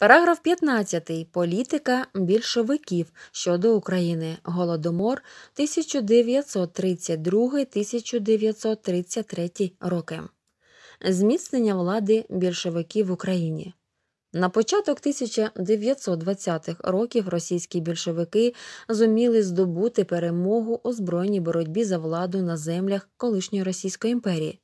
Параграф 15. Політика більшовиків щодо України. Голодомор 1932-1933 роки. Зміцнення влади більшовиків в Україні. На початок 1920-х років російські більшовики зуміли здобути перемогу у збройній боротьбі за владу на землях колишньої Російської імперії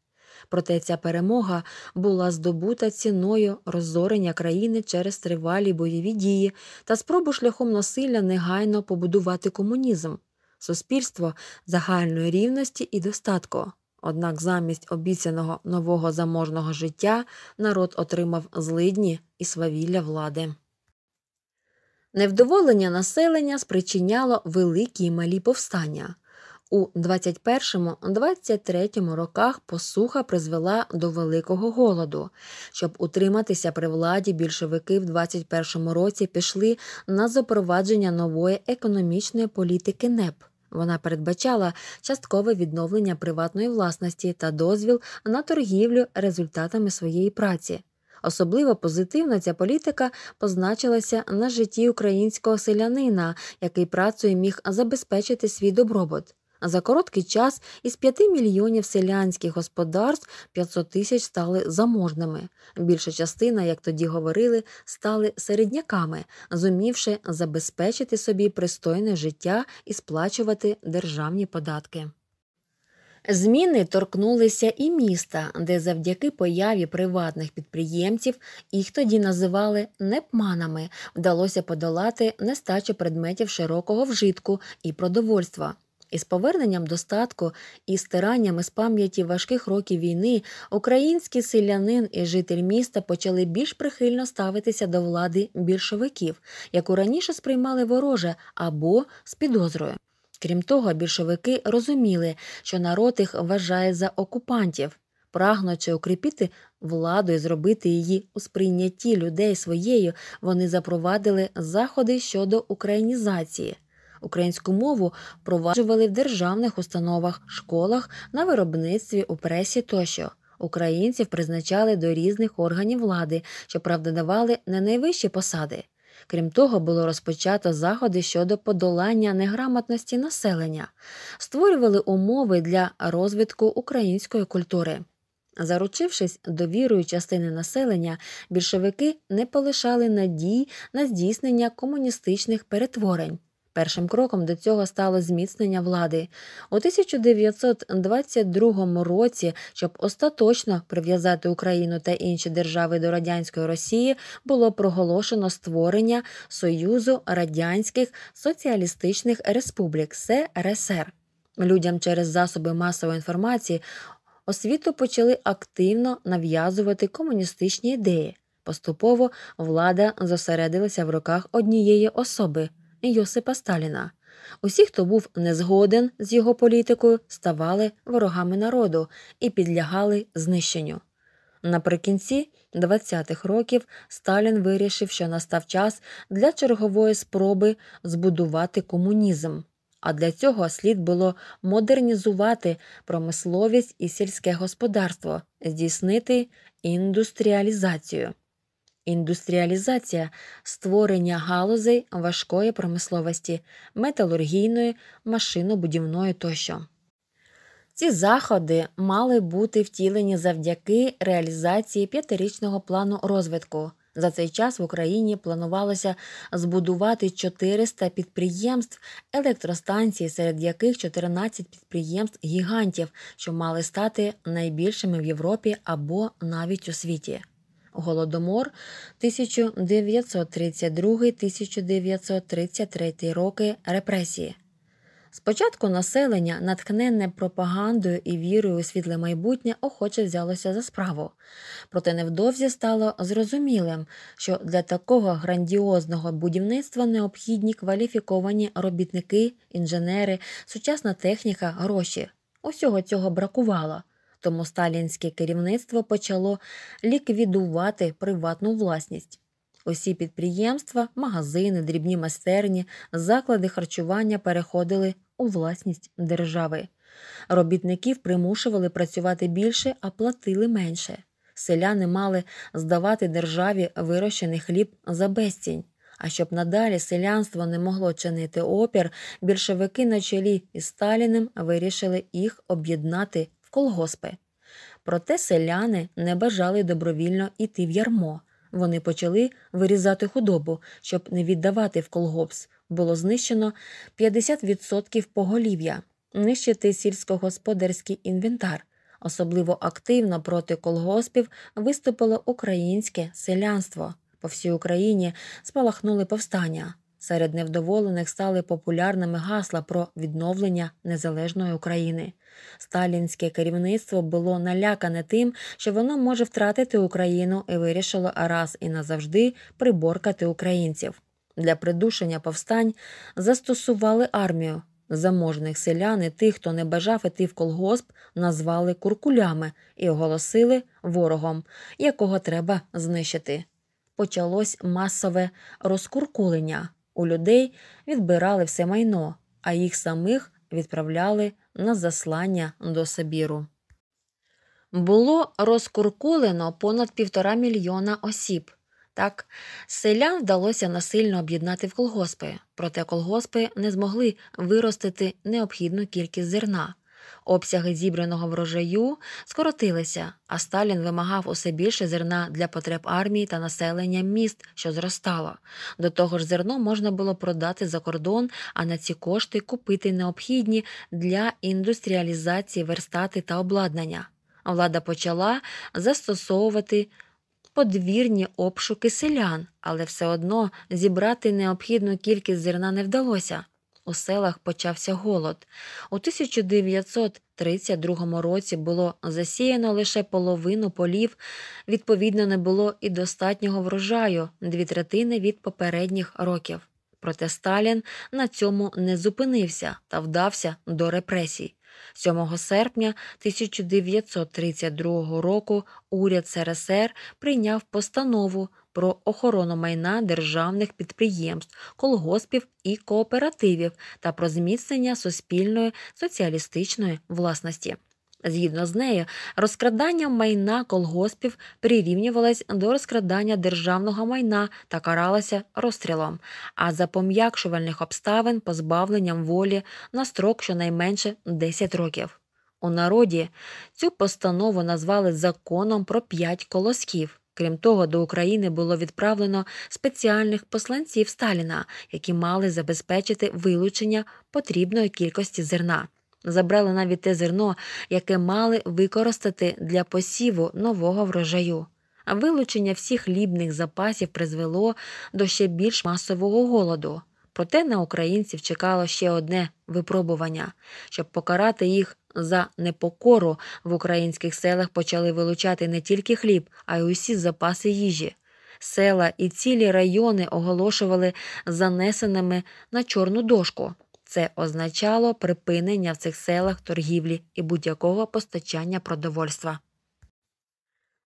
проте ця перемога була здобута ціною розорення країни через тривалі бойові дії та спробу шляхом насилля негайно побудувати комунізм, суспільство загальної рівності і достатку. Однак замість обіцяного нового заможного життя народ отримав злидні і свавілля влади. Невдоволення населення спричиняло великі і малі повстання. У 21-23 роках посуха призвела до великого голоду. Щоб утриматися при владі, більшовики в 21 році пішли на запровадження нової економічної політики НЕП. Вона передбачала часткове відновлення приватної власності та дозвіл на торгівлю результатами своєї праці. Особливо позитивно ця політика позначилася на житті українського селянина, який працею міг забезпечити свій добробут. За короткий час із 5 мільйонів селянських господарств 500 тисяч стали заможними. Більша частина, як тоді говорили, стали середняками, зумівши забезпечити собі пристойне життя і сплачувати державні податки. Зміни торкнулися і міста, де завдяки появі приватних підприємців їх тоді називали непманами, вдалося подолати нестачу предметів широкого вжитку і продовольства. Із поверненням достатку і стиранням із пам'яті важких років війни український селянин і житель міста почали більш прихильно ставитися до влади більшовиків, яку раніше сприймали вороже або з підозрою. Крім того, більшовики розуміли, що народ їх вважає за окупантів, прагнучи укріпити владу і зробити її у сприйнятті людей своєю, вони запровадили заходи щодо українізації. Українську мову проваджували в державних установах, школах, на виробництві, у пресі тощо. Українців призначали до різних органів влади, що правда давали не найвищі посади. Крім того, було розпочато заходи щодо подолання неграмотності населення, створювали умови для розвитку української культури. Заручившись довірою частини населення, більшовики не полишали надій на здійснення комуністичних перетворень. Першим кроком до цього стало зміцнення влади. У 1922 році, щоб остаточно прив'язати Україну та інші держави до радянської Росії, було проголошено створення Союзу Радянських Соціалістичних Республік СРСР. Людям через засоби масової інформації освіту почали активно нав'язувати комуністичні ідеї. Поступово влада зосередилася в руках однієї особи. Йосипа Сталіна. Усі, хто був незгоден з його політикою, ставали ворогами народу і підлягали знищенню. Наприкінці 20-х років Сталін вирішив, що настав час для чергової спроби збудувати комунізм. А для цього слід було модернізувати промисловість і сільське господарство, здійснити індустріалізацію. Індустріалізація створення галузей важкої промисловості, металургійної, машинобудівної тощо. Ці заходи мали бути втілені завдяки реалізації п'ятирічного плану розвитку. За цей час в Україні планувалося збудувати 400 підприємств електростанції, серед яких 14 підприємств гігантів, що мали стати найбільшими в Європі або навіть у світі. Голодомор 1932-1933 роки репресії. Спочатку населення, натхненне пропагандою і вірою у світле майбутнє, охоче взялося за справу, проте невдовзі стало зрозумілим, що для такого грандіозного будівництва необхідні кваліфіковані робітники, інженери, сучасна техніка, гроші. Усього цього бракувало тому сталінське керівництво почало ліквідувати приватну власність. Усі підприємства, магазини, дрібні майстерні, заклади харчування переходили у власність держави. Робітників примушували працювати більше, а платили менше. Селяни мали здавати державі вирощений хліб за безцінь. А щоб надалі селянство не могло чинити опір, більшовики на чолі із Сталіним вирішили їх об'єднати колгоспи. Проте селяни не бажали добровільно йти в ярмо. Вони почали вирізати худобу, щоб не віддавати в колгопс. Було знищено 50% поголів'я, нищити сільськогосподарський інвентар. Особливо активно проти колгоспів виступило українське селянство. По всій Україні спалахнули повстання. Серед невдоволених стали популярними гасла про відновлення незалежної України. Сталінське керівництво було налякане тим, що воно може втратити Україну і вирішило раз і назавжди приборкати українців. Для придушення повстань застосували армію. Заможних селян і тих, хто не бажав іти в колгосп, назвали куркулями і оголосили ворогом, якого треба знищити. Почалось масове розкуркулення. У людей відбирали все майно, а їх самих відправляли на заслання до Сибіру. Було розкуркулено понад півтора мільйона осіб. Так, селян вдалося насильно об'єднати в колгоспи, проте колгоспи не змогли виростити необхідну кількість зерна. Обсяги зібраного врожаю скоротилися, а Сталін вимагав усе більше зерна для потреб армії та населення міст, що зростало. До того ж, зерно можна було продати за кордон, а на ці кошти купити необхідні для індустріалізації верстати та обладнання. Влада почала застосовувати подвірні обшуки селян, але все одно зібрати необхідну кількість зерна не вдалося у селах почався голод. У 1932 році було засіяно лише половину полів, відповідно, не було і достатнього врожаю дві третини від попередніх років. Проте Сталін на цьому не зупинився та вдався до репресій. 7 серпня 1932 року уряд СРСР прийняв постанову про охорону майна державних підприємств, колгоспів і кооперативів та про зміцнення суспільної соціалістичної власності. Згідно з нею, розкрадання майна колгоспів прирівнювалось до розкрадання державного майна та каралося розстрілом, а за пом'якшувальних обставин позбавленням волі на строк щонайменше 10 років. У народі цю постанову назвали законом про п'ять колосків. Крім того, до України було відправлено спеціальних посланців Сталіна, які мали забезпечити вилучення потрібної кількості зерна забрали навіть те зерно, яке мали використати для посіву нового врожаю. А вилучення всіх хлібних запасів призвело до ще більш масового голоду. Проте на українців чекало ще одне випробування, щоб покарати їх за непокору в українських селах почали вилучати не тільки хліб, а й усі запаси їжі. Села і цілі райони оголошували занесеними на чорну дошку. Це означало припинення в цих селах торгівлі і будь-якого постачання продовольства.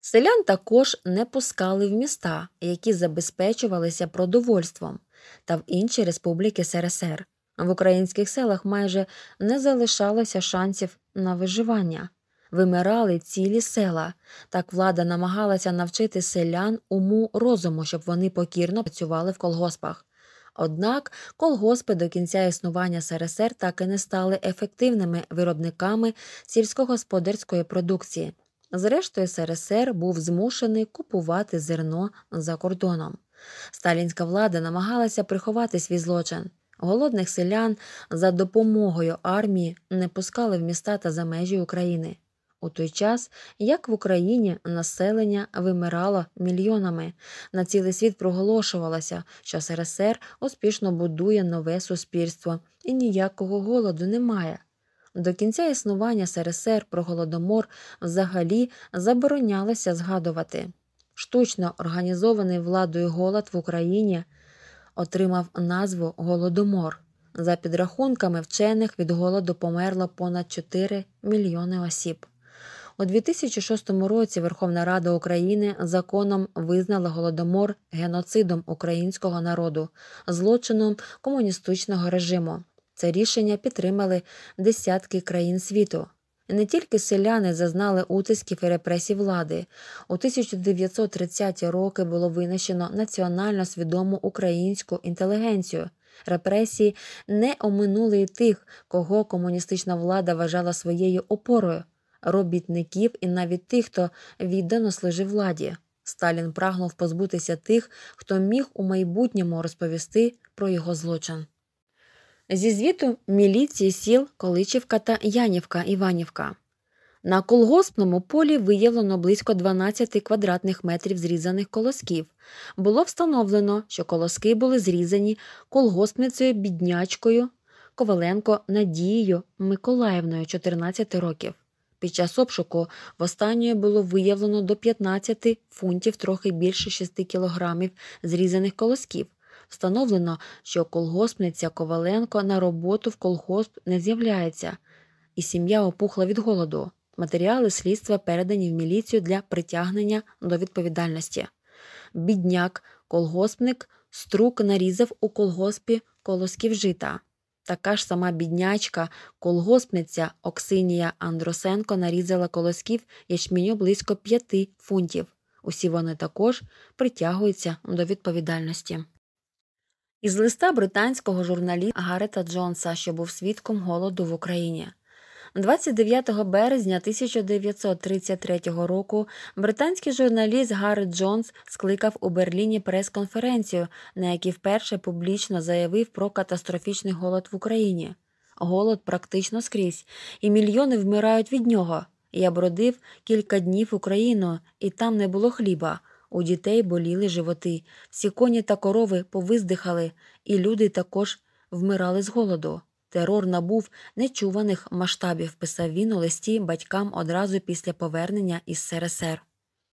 Селян також не пускали в міста, які забезпечувалися продовольством, та в інші республіки СРСР. В українських селах майже не залишалося шансів на виживання, вимирали цілі села. Так влада намагалася навчити селян уму розуму, щоб вони покірно працювали в колгоспах. Однак колгоспи до кінця існування СРСР так і не стали ефективними виробниками сільськогосподарської продукції. Зрештою, СРСР був змушений купувати зерно за кордоном. Сталінська влада намагалася приховати свій злочин. Голодних селян за допомогою армії не пускали в міста та за межі України у той час, як в Україні населення вимирало мільйонами. На цілий світ проголошувалося, що СРСР успішно будує нове суспільство і ніякого голоду немає. До кінця існування СРСР про голодомор взагалі заборонялося згадувати. Штучно організований владою голод в Україні отримав назву Голодомор. За підрахунками вчених від голоду померло понад 4 мільйони осіб. У 2006 році Верховна Рада України законом визнала голодомор геноцидом українського народу, злочином комуністичного режиму. Це рішення підтримали десятки країн світу. Не тільки селяни зазнали утисків і репресій влади. У 1930-ті роки було винищено національно свідому українську інтелігенцію. Репресії не оминули і тих, кого комуністична влада вважала своєю опорою робітників і навіть тих, хто віддано служив владі. Сталін прагнув позбутися тих, хто міг у майбутньому розповісти про його злочин. Зі звіту міліції сіл Количівка та Янівка Іванівка. На колгоспному полі виявлено близько 12 квадратних метрів зрізаних колосків. Було встановлено, що колоски були зрізані колгоспницею біднячкою Коваленко Надією Миколаївною 14 років. Під час обшуку востаннє було виявлено до 15 фунтів трохи більше 6 кілограмів зрізаних колосків. Встановлено, що колгоспниця Коваленко на роботу в колгосп не з'являється, і сім'я опухла від голоду. Матеріали слідства передані в міліцію для притягнення до відповідальності. Бідняк, колгоспник, струк нарізав у колгоспі колосків жита. Така ж сама біднячка, колгоспниця Оксинія Андросенко нарізала колосків ячменю близько п'яти фунтів. Усі вони також притягуються до відповідальності. Із листа британського журналіста Гарета Джонса, що був свідком голоду в Україні. 29 березня 1933 року британський журналіст Гарри Джонс скликав у Берліні прес-конференцію, на якій вперше публічно заявив про катастрофічний голод в Україні. Голод практично скрізь, і мільйони вмирають від нього. Я бродив кілька днів Україною, і там не було хліба. У дітей боліли животи, всі коні та корови повиздихали, і люди також вмирали з голоду. Терор набув нечуваних масштабів, писав він у листі батькам одразу після повернення із СРСР.